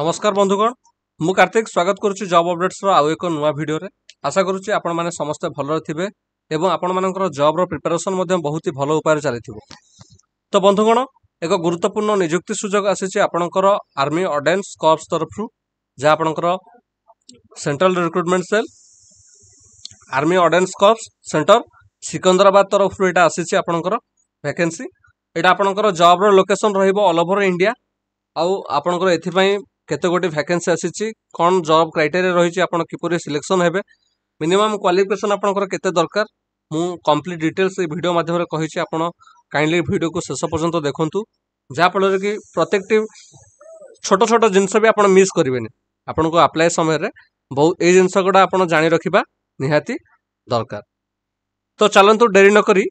নমস্কার বন্ধুগণ ମୁଁ କାର୍ତ୍ତିକ ସ୍ୱାଗତ କରୁଛି ଜବ୍ ଅପଡେଟ୍ସର ଆଉ ଏକ ନୂଆ ଭିଡ଼ିଓରେ ଆଶା କରୁଛି ଆପଣମାନେ ସମସ୍ତେ ଭଲରେ ଥିବେ ଏବଂ ଆପଣମାନଙ୍କର ଜବ୍ର ପ୍ରିପାରେସନ୍ ମଧ୍ୟ ବହୁତ ଭଲ ଉପାୟରେ ଚାଲିଥିବ ତ ବନ୍ଧୁଗଣ ଏକ ଗୁରୁତ୍ୱପୂର୍ଣ୍ଣ ନିଯୁକ୍ତି ସୁଯୋଗ ଆସିଛି ଆପଣଙ୍କର ଆର୍ମି ଅର୍ଡେନ୍ସ କର୍ପସ୍ ତରଫରୁ ଯାହା ଆପଣଙ୍କର central recruitment cell army ordnance corps centre Secunderabad ତରଫରୁ ଏଇଟା ଆସିଛି ଆପଣଙ୍କର ଭ୍ୟାକେନ୍ସି ଏଇଟା ଆପଣଙ୍କର ଜବ୍ର ଲୋକେସନ୍ ରହିବ ଅଲ୍ ଓଭର୍ ଇଣ୍ଡିଆ ଆଉ ଆପଣଙ୍କର ଏଥିପାଇଁ କେତେ ଗୋଟି ଭ୍ୟାକେନ୍ସି ଆସିଛି କ'ଣ ଜବ୍ କ୍ରାଇଟେରିଆ ରହିଛି ଆପଣ କିପରି ସିଲେକ୍ସନ୍ ହେବେ ମିନିମମ୍ କ୍ୱାଲିଫିକେସନ୍ ଆପଣଙ୍କର କେତେ ଦରକାର ମୁଁ କମ୍ପ୍ଲିଟ୍ ଡିଟେଲ୍ସ ଏଇ ଭିଡ଼ିଓ ମାଧ୍ୟମରେ କହିଛି ଆପଣ କାଇଣ୍ଡଲି ଭିଡ଼ିଓକୁ ଶେଷ ପର୍ଯ୍ୟନ୍ତ ଦେଖନ୍ତୁ ଯାହାଫଳରେ କି ପ୍ରତ୍ୟେକଟି ଛୋଟ ଛୋଟ ଜିନିଷ ବି ଆପଣ ମିସ୍ କରିବେନି ଆପଣଙ୍କୁ ଆପ୍ଲାଏ ସମୟରେ ବହୁତ ଏଇ ଜିନିଷ ଗୁଡ଼ା ଆପଣ ଜାଣି ରଖିବା ନିହାତି ଦରକାର ତ ଚାଲନ୍ତୁ ଡେରି ନକରି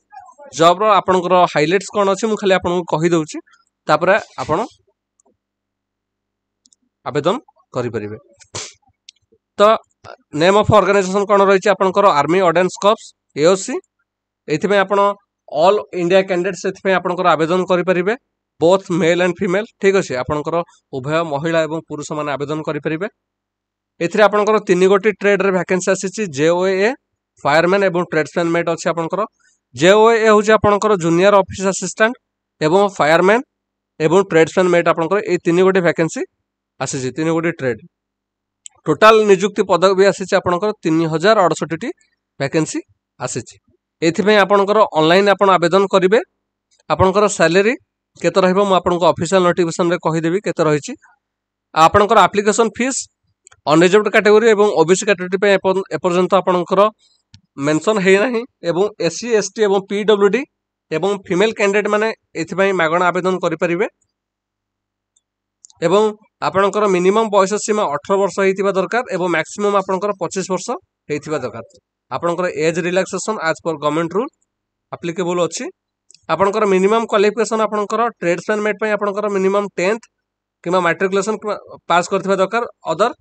ଜବ୍ର ଆପଣଙ୍କର ହାଇଲାଇଟ୍ସ କ'ଣ ଅଛି ମୁଁ ଖାଲି ଆପଣଙ୍କୁ କହିଦେଉଛି ତାପରେ ଆପଣ আবেদন କରିପାରିବେ ତ ନେମ୍ ଅଫ୍ ଅର୍ଗାନାଇଜେସନ୍ କ'ଣ ରହିଛି ଆପଣଙ୍କର ଆର୍ମି ଅର୍ଡେନ୍ସ କପ୍ସ ଏଓସି ଏଇଥିପାଇଁ ଆପଣ ଅଲ୍ ଇଣ୍ଡିଆ କ୍ୟାଣ୍ଡିଡେଟ୍ସ ଏଥିପାଇଁ ଆପଣଙ୍କର ଆବେଦନ କରିପାରିବେ ବୋଥ୍ ମେଲ୍ ଆଣ୍ଡ ଫିମେଲ୍ ଠିକ୍ ଅଛି ଆପଣଙ୍କର ଉଭୟ ମହିଳା ଏବଂ ପୁରୁଷମାନେ ଆବେଦନ କରିପାରିବେ ଏଥିରେ ଆପଣଙ୍କର ତିନି ଗୋଟି ଟ୍ରେଡ଼୍ରେ ଭ୍ୟାକେନ୍ସି ଆସିଛି ଜେଓଏ ফায়ারম্যান এবং ট্রেডসম্যান মেট অছে আপনার জেওএ হচ্ছে আপনার জুনিয়র অফিস আসিষ্টাট এবং ফায়ারম্যান এবং ট্রেডসম্যান মেট আপনার এই তিন গোটি ভ্যাকেন্সি ଆସିଛି ତିନି ଗୋଟି ଟ୍ରେଡ୍ ଟୋଟାଲ ନିଯୁକ୍ତି ପଦବୀ ଆସିଛି ଆପଣଙ୍କର ତିନି ହଜାର ଅଠଷଠିଟି ଭ୍ୟାକେନ୍ସି ଆସିଛି ଏଥିପାଇଁ ଆପଣଙ୍କର ଅନଲାଇନ୍ ଆପଣ ଆବେଦନ କରିବେ ଆପଣଙ୍କର ସାଲେରୀ କେତେ ରହିବ ମୁଁ ଆପଣଙ୍କ ଅଫିସିଆଲ ନୋଟିଫିକେସନରେ କହିଦେବି କେତେ ରହିଛି ଆପଣଙ୍କର ଆପ୍ଲିକେସନ୍ ଫିସ୍ ଅନରିଜର୍ଭ କାଟେଗୋରୀ ଏବଂ ଓବିସି କାଟେଗୋରୀ ପାଇଁ ଏପର୍ଯ୍ୟନ୍ତ ଆପଣଙ୍କର ମେନସନ୍ ହେଇନାହିଁ ଏବଂ ଏସ୍ ସି ଏସ୍ ଟି ଏବଂ ପି ଡବ୍ଲ୍ୟୁ ଡି ଏବଂ ଫିମେଲ୍ କ୍ୟାଣ୍ଡିଡେଟ୍ ମାନେ ଏଥିପାଇଁ ମାଗଣା ଆବେଦନ କରିପାରିବେ ଏବଂ ଆପଣଙ୍କର ମିନିମମ୍ ବୟସ ସୀମା ଅଠର ବର୍ଷ ହେଇଥିବା ଦରକାର ଏବଂ ମ୍ୟାକ୍ସିମମ୍ ଆପଣଙ୍କର ପଚିଶ ବର୍ଷ ହେଇଥିବା ଦରକାର ଆପଣଙ୍କର age relaxation as per government rule applicable ଅଛି ଆପଣଙ୍କର ମିନିମମ୍ କ୍ୱାଲିଫିକେସନ୍ ଆପଣଙ୍କର ଟ୍ରେଡ୍ସମ୍ୟାନ୍ ମେଟ୍ ପାଇଁ ଆପଣଙ୍କର ମିନିମମ୍ ଟେନ୍ଥ କିମ୍ବା ମାଟ୍ରିକୁଲେସନ୍ ପାସ୍ କରିଥିବା ଦରକାର ଅଦର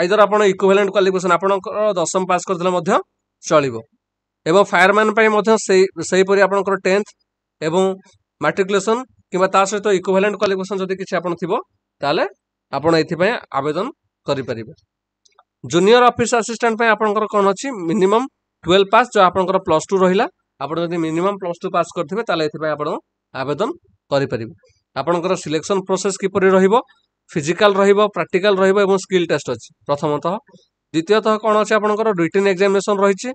ଆଇଦର ଆପଣ ଇକ୍ୱିଭାଲେଣ୍ଟ କ୍ୱାଲିଫିକେସନ୍ ଆପଣଙ୍କର ଦଶମ ପାସ୍ କରିଥିଲେ ମଧ୍ୟ ଚଳିବ ଏବଂ ଫାୟାରମ୍ୟାନ୍ ପାଇଁ ମଧ୍ୟ ସେଇ ସେହିପରି ଆପଣଙ୍କର ଟେନ୍ଥ ଏବଂ ମାଟ୍ରିକୁଲେସନ୍ କିମ୍ବା ତା ସହିତ ଇକ୍ୱିଭାଲେଣ୍ଟ କ୍ୱାଲିଫିକେସନ୍ ଯଦି କିଛି ଆପଣ ଥିବ ତାହେଲେ ଆପଣ ଏଥିପାଇଁ ଆବେଦନ କରିପାରିବେ ଜୁନିୟର ଅଫିସ ଆସିଷ୍ଟାଣ୍ଟ ପାଇଁ ଆପଣଙ୍କର କ'ଣ ଅଛି ମିନିମମ୍ ଟୁଏଲ୍ଭ ପାସ୍ ଯେଉଁ ଆପଣଙ୍କର ପ୍ଲସ୍ ଟୁ ରହିଲା ଆପଣ ଯଦି ମିନିମମ୍ ପ୍ଲସ୍ ଟୁ ପାସ୍ କରିଥିବେ ତାହେଲେ ଏଥିପାଇଁ ଆପଣ ଆବେଦନ କରିପାରିବେ ଆପଣଙ୍କର ସିଲେକ୍ସନ୍ ପ୍ରୋସେସ୍ କିପରି ରହିବ ଫିଜିକାଲ୍ ରହିବ ପ୍ରାକ୍ଟିକାଲ୍ ରହିବ ଏବଂ ସ୍କିଲ୍ ଟେଷ୍ଟ ଅଛି ପ୍ରଥମତଃ ଦ୍ୱିତୀୟତଃ କ'ଣ ଅଛି ଆପଣଙ୍କର ରିଟିନ୍ ଏକ୍ଜାମିନେସନ୍ ରହିଛି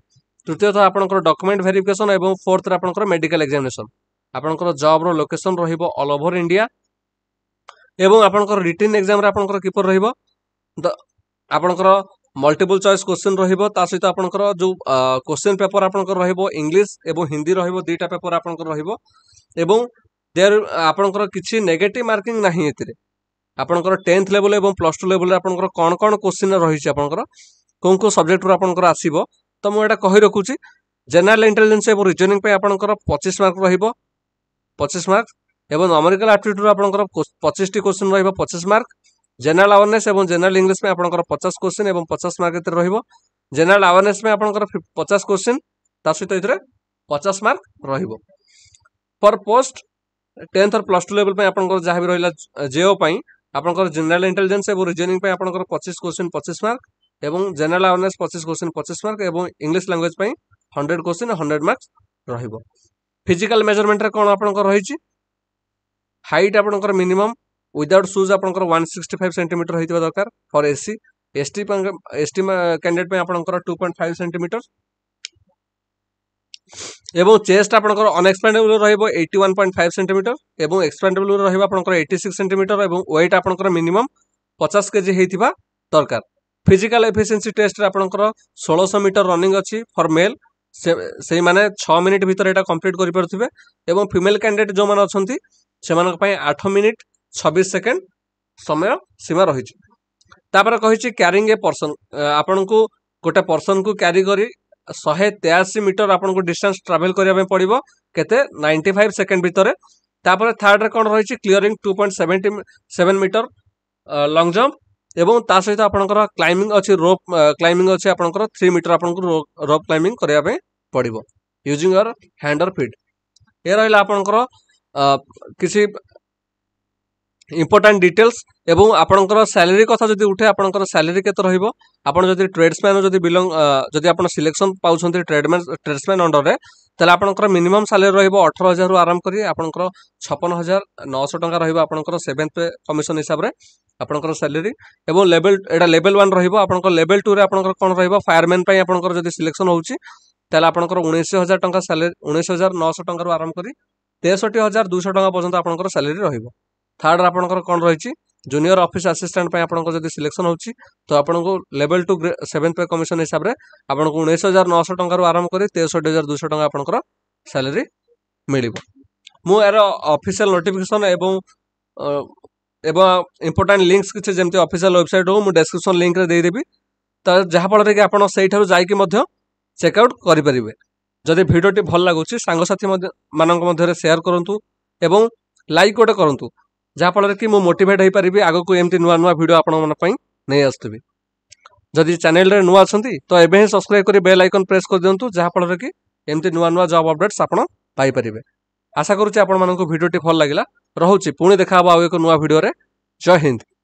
ତୃତୀୟତଃ ଆପଣଙ୍କର ଡକୁମେଣ୍ଟ ଭେରିଫିକେସନ୍ ଏବଂ ଫୋର୍ଥରେ ଆପଣଙ୍କର ମେଡ଼ିକାଲ ଏକ୍ଜାମିନେସନ୍ ଆପଣଙ୍କର ଜବ୍ର ଲୋକେସନ୍ ରହିବ ଅଲ୍ ଓଭର୍ ଇଣ୍ଡିଆ ଏବଂ ଆପଣଙ୍କର ରିଟିନ୍ ଏକ୍ଜାମ୍ରେ ଆପଣଙ୍କର କିପରି ରହିବ ଆପଣଙ୍କର ମଲ୍ଟିପୁଲ୍ ଚଏସ୍ କୋଶ୍ଚିନ୍ ରହିବ ତା ସହିତ ଆପଣଙ୍କର ଯେଉଁ କୋଶ୍ଚିନ୍ ପେପର୍ ଆପଣଙ୍କର ରହିବ ଇଂଲିଶ ଏବଂ ହିନ୍ଦୀ ରହିବ ଦୁଇଟା ପେପର୍ ଆପଣଙ୍କର ରହିବ ଏବଂ ଦେୟାର ଆପଣଙ୍କର କିଛି ନେଗେଟିଭ୍ ମାର୍କିଂ ନାହିଁ ଏଥିରେ ଆପଣଙ୍କର ଟେନ୍ଥ ଲେଭଲ୍ ଏବଂ ପ୍ଲସ୍ ଟୁ ଲେଭଲ୍ରେ ଆପଣଙ୍କର କ'ଣ କ'ଣ କୋଶ୍ଚିନ୍ ରହିଛି ଆପଣଙ୍କର କେଉଁ କେଉଁ ସବଜେକ୍ଟରୁ ଆପଣଙ୍କର ଆସିବ ତ ମୁଁ ଏଇଟା କହି ରଖୁଛି ଜେନେରାଲ୍ ଇଣ୍ଟେଲିଜେନ୍ସ ଏବଂ ରିଜନିଂ ପାଇଁ ଆପଣଙ୍କର ପଚିଶ ମାର୍କ ରହିବ ପଚିଶ ମାର୍କ ଏବଂ ନମରିକାଲ ଆପ୍ଟିଟ୍ୟୁଡ୍ର ଆପଣଙ୍କର ପଚିଶଟି କୋଶ୍ଚିନ୍ ରହିବ ପଚିଶ ମାର୍କ ଜେନେରାଲ ଆୱାରନେସ୍ ଏବଂ ଜେନେରାଲ ଇଂଲିଶ ପାଇଁ ଆପଣଙ୍କର ପଚାଶ କୋଶ୍ଚିନ୍ ଏବଂ ପଚାଶ ମାର୍କ রহব ରହିବ আওয়ারনেস ଆୱାରନେସ୍ ପାଇଁ ଆପଣଙ୍କର ପଚାଶ କୋଶ୍ଚିନ୍ ତା ସହିତ ଏଥିରେ ପଚାଶ ମାର୍କ ରହିବ ଫର୍ ପୋଷ୍ଟ টেন্থ আর প্লস টু লেভেল আপনার যা বি রা জেও আপনার জেনারেল ইন্টেলিজেন্স এবং রিজনিং আপনার পঁচিশ কোশ্চিন পঁচিশ মার্ক এবং জেনারেল আওয়ারনেস পঁচিশ কোশ্চিন পঁচিশ মার্ক এবং English language hundred question hundred mark রহব ফিজিকাল মেজরমেন্টরে কোণ আপনার রয়েছে ହାଇଟ୍ ଆପଣଙ୍କର ମିନିମମ୍ ୱିଦାଉଟ୍ ସୁଜ୍ ଆପଣଙ୍କର ୱାନ୍ ସିକ୍ସଟି ଫାଇଭ୍ ସେଣ୍ଟିମିଟର ହୋଇଥିବା ଦରକାର for S C S T S T candidate ପାଇଁ ଆପଣଙ୍କର ଟୁ ପଏଣ୍ଟ ଫାଇଭ୍ ସେଣ୍ଟିମିଟର এবং চেস্ট আপনার অনএক্সপ্যান্ডেবল রহব eighty one point five centimetre এবং এক্সপ্যান্ডেবল রহব আপনার এইটি সিক্স সেটিমিটর এবং ওয়েট আপনার মিনিমম পচাশ কেজি হয়ে দরকার ফিজিকাল এফিসিয়েন্সি টেস্টরে আপনার ষোলশ মিটর রনিং অছি ফর মেল সেই মানে ছ মিনিট ভিতরে এটা কমপ্লিট করে পুবে এবং ফিমেল ক্যান্ডিডেট যে অনেক ସେମାନଙ୍କ ପାଇଁ ଆଠ ମିନିଟ୍ ଛବିଶ ସେକେଣ୍ଡ ସମୟ ସୀମା ରହିଛି ତାପରେ କହିଛି କ୍ୟାରିଂ ଏ ପର୍ସନ୍ ଆପଣଙ୍କୁ ଗୋଟେ ପର୍ସନ୍କୁ କ୍ୟାରି କରି ଶହେ ତେୟାଅଶୀ ମିଟର ଆପଣଙ୍କୁ ଡିଷ୍ଟାନ୍ସ ଟ୍ରାଭେଲ୍ କରିବା ପାଇଁ ପଡ଼ିବ କେତେ ନାଇଣ୍ଟି ଫାଇଭ୍ ସେକେଣ୍ଡ ଭିତରେ ତାପରେ ଥାର୍ଡ଼ରେ କ'ଣ ରହିଛି clearing two point seventy seven metre long jump ଏବଂ ତା ସହିତ ଆପଣଙ୍କର କ୍ଲାଇମ୍ବିଂ ଅଛି ରୋପ୍ କ୍ଲାଇମ୍ବିଂ ଅଛି ଆପଣଙ୍କର ଥ୍ରୀ ମିଟର ଆପଣଙ୍କୁ ରୋପ୍ କ୍ଲାଇମ୍ବିଂ କରିବା ପାଇଁ ପଡ଼ିବ using your hand or feet ଏ ରହିଲା ଆପଣଙ୍କର କିଛି ইম্পর্টাট ডিটেলস এবং আপনার স্যালারি কথা যদি উঠে আপনার স্যালারি কেতে রহব আপনার যদি ট্রেডসম্যান যদি বিলং যদি আপনার সিলেকশন পাচ্ছেন ট্রেডম্যান ট্রেডসম্যান অন্ডরের তাহলে আপনার মিনিমম স্যালারি রহব অঠর হাজার আরম্ভ করে আপনার ছপন হাজার নশো টাকা রহব আপনার সেভেন্থ পে কমিশন হিসাবে আপনার স্যালারি এবং লেভেল এটা লেভেল ওয়ান রহব আপনার লেভেল টু রে আপনার কোণ রহব ফায়ারম্যান আপনার যদি সিলেকশন হচ্ছে তাহলে আপনার উনিশ হাজার টাকা স্যালারি উনিশ হাজার নশো টাকার আরম্ভ করে তেଷଠି ହଜାର ଦୁଇଶହ ଟଙ୍କା ପର୍ଯ୍ୟନ୍ତ ଆପଣଙ୍କର ସାଲେରୀ ରହିବ ଥାର୍ଡ଼ ଆପଣଙ୍କର କ'ଣ ରହିଛି ଜୁନିୟର ଅଫିସ୍ ଆସିଷ୍ଟାଣ୍ଟ ପାଇଁ ଆପଣଙ୍କର ଯଦି ସିଲେକ୍ସନ୍ ହେଉଛି ତ ଆପଣଙ୍କୁ level two seven pay commission ହିସାବରେ ଆପଣଙ୍କୁ ଉଣେଇଶ ହଜାର ନଅଶହ ଟଙ୍କାରୁ ଆରମ୍ଭ କରି ତେଷଠି ହଜାର ଦୁଇଶହ ଟଙ୍କା ଆପଣଙ୍କର ସାଲେରୀ ମିଳିବ ମୁଁ ଏହାର ଅଫିସିଆଲ୍ ନୋଟିଫିକେସନ୍ ଏବଂ ଏବଂ ଇମ୍ପୋର୍ଟାଣ୍ଟ ଲିଙ୍କସ୍ କିଛି ଯେମିତି ଅଫିସିଆଲ୍ ୱେବସାଇଟ୍ ହେଉ ମୁଁ ଡେସ୍କ୍ରିପସନ୍ ଲିଙ୍କରେ ଦେଇଦେବି ତ ଯାହାଫଳରେ କି ଆପଣ ସେଇଠାରୁ ଯାଇକି ମଧ୍ୟ ଚେକ୍ଆଉଟ୍ କରିପାରିବେ ଯଦି ଭିଡ଼ିଓଟି ଭଲ ଲାଗୁଛି ସାଙ୍ଗସାଥି ମାନଙ୍କ ମଧ୍ୟରେ ସେୟାର କରନ୍ତୁ ଏବଂ ଲାଇକ୍ ଗୋଟେ କରନ୍ତୁ ଯାହାଫଳରେ କି ମୁଁ ମୋଟିଭେଟ୍ ହୋଇପାରିବି ଆଗକୁ ଏମିତି ନୂଆ ନୂଆ ଭିଡ଼ିଓ ଆପଣମାନଙ୍କ ପାଇଁ ନେଇ ଆସୁଥିବି ଯଦି ଚ୍ୟାନେଲରେ ନୂଆ ଅଛନ୍ତି ତ ଏବେ ହିଁ ସବସ୍କ୍ରାଇବ୍ କରି ବେଲ୍ ଆଇକନ୍ ପ୍ରେସ୍ କରିଦିଅନ୍ତୁ ଯାହାଫଳରେ କି ଏମିତି ନୂଆ ନୂଆ ଜବ୍ ଅପଡ଼େଟ୍ସ ଆପଣ ପାଇପାରିବେ ଆଶା କରୁଛି ଆପଣମାନଙ୍କୁ ଭିଡ଼ିଓଟି ଭଲ ଲାଗିଲା ରହୁଛି ପୁଣି ଦେଖା ହେବ ଆଉ ଏକ ନୂଆ ଭିଡ଼ିଓରେ ଜୟ ହିନ୍ଦ